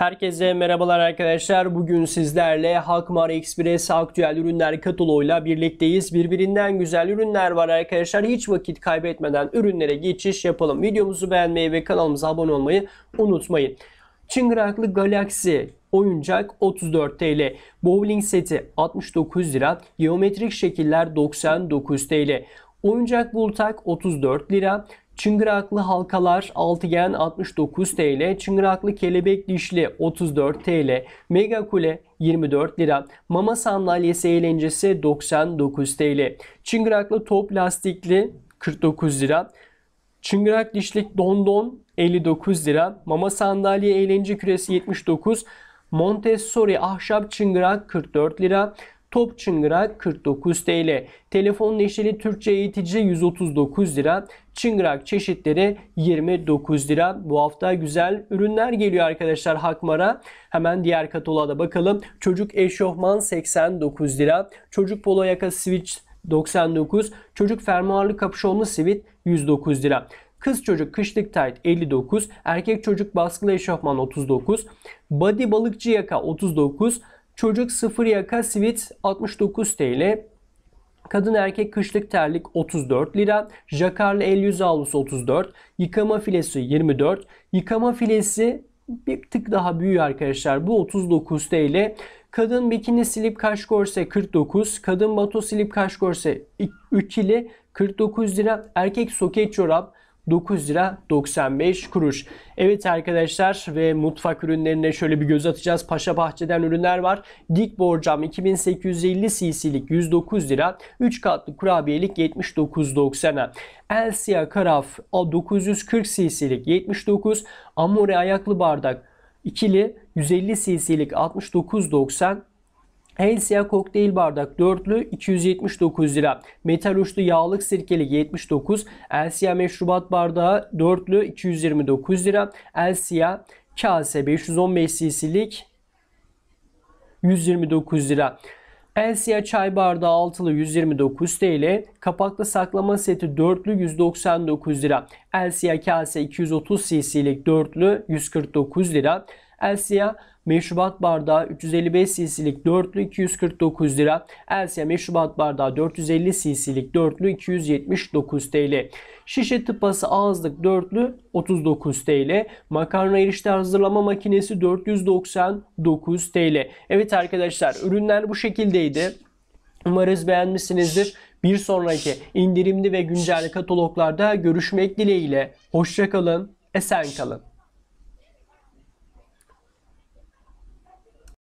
Herkese merhabalar arkadaşlar. Bugün sizlerle Hakmar Express aktüel ürünler kataloğuyla birlikteyiz. Birbirinden güzel ürünler var arkadaşlar. Hiç vakit kaybetmeden ürünlere geçiş yapalım. Videomuzu beğenmeyi ve kanalımıza abone olmayı unutmayın. Çıngıraklı Galaxy oyuncak 34 TL, bowling seti 69 lira, geometrik şekiller 99 TL, oyuncak bultak 34 lira, Çıngıraklı halkalar altıgen 69 TL. Çıngıraklı kelebek dişli 34 TL. Mega kule 24 lira. Mama sandalyesi eğlencesi 99 TL. Çıngıraklı top lastikli 49 lira. Çıngırak dişlik dondon 59 lira. Mama sandalye eğlence küresi 79. Montessori ahşap çıngırak 44 lira. Top çıngırak 49 TL. Telefon neşeli Türkçe eğitici 139 lira. Çıngırak çeşitleri 29 lira. Bu hafta güzel ürünler geliyor arkadaşlar Hakmar'a. Hemen diğer kataloğa da bakalım. Çocuk eşofman 89 lira. Çocuk polo yaka switch 99. Çocuk fermuarlı kapüşonlu sivit 109 lira. Kız çocuk kışlık tayt 59, erkek çocuk baskılı eşofman 39, body balıkçı yaka 39, Çocuk sıfır yaka sivit 69 TL. Kadın erkek kışlık terlik 34 lira. Jakarlı el yüz havlusu 34. Yıkama filesi 24. Yıkama filesi bir tık daha büyüyor arkadaşlar. Bu 39 TL. Kadın bikini slip kaş korse 49. Kadın bato slip kaş korse 3 ile 49 lira. Erkek soket çorap 9 lira 95 kuruş. Evet arkadaşlar ve mutfak ürünlerine şöyle bir göz atacağız. Paşa Bahçe'den ürünler var. Dik borcam 2850 cc'lik 109 lira. 3 katlı kurabiyelik 79.90'a. Elsia Karaf 940 cc'lik 79. Amore ayaklı bardak ikili 150 cc'lik 69.90 El kokteyl bardak dörtlü 279 lira. Metal uçlu yağlık sirkeli 79. El meşrubat bardağı dörtlü 229 lira. El kase 515 cc'lik 129 lira. Elsia çay bardağı altılı 129 TL, kapaklı saklama seti dörtlü 199 lira. Elsia kase 230 cc'lik dörtlü 149 lira. Elsia meşrubat bardağı 355 cc'lik dörtlü 249 lira. Elsia meşrubat bardağı 450 cc'lik dörtlü 279 TL. Şişe tıpası ağızlık dörtlü 39 TL. Makarna erişte hazırlama makinesi 499 TL. Evet arkadaşlar ürünler bu şekildeydi. Umarız beğenmişsinizdir. Bir sonraki indirimli ve güncel kataloglarda görüşmek dileğiyle. Hoşçakalın, esen kalın.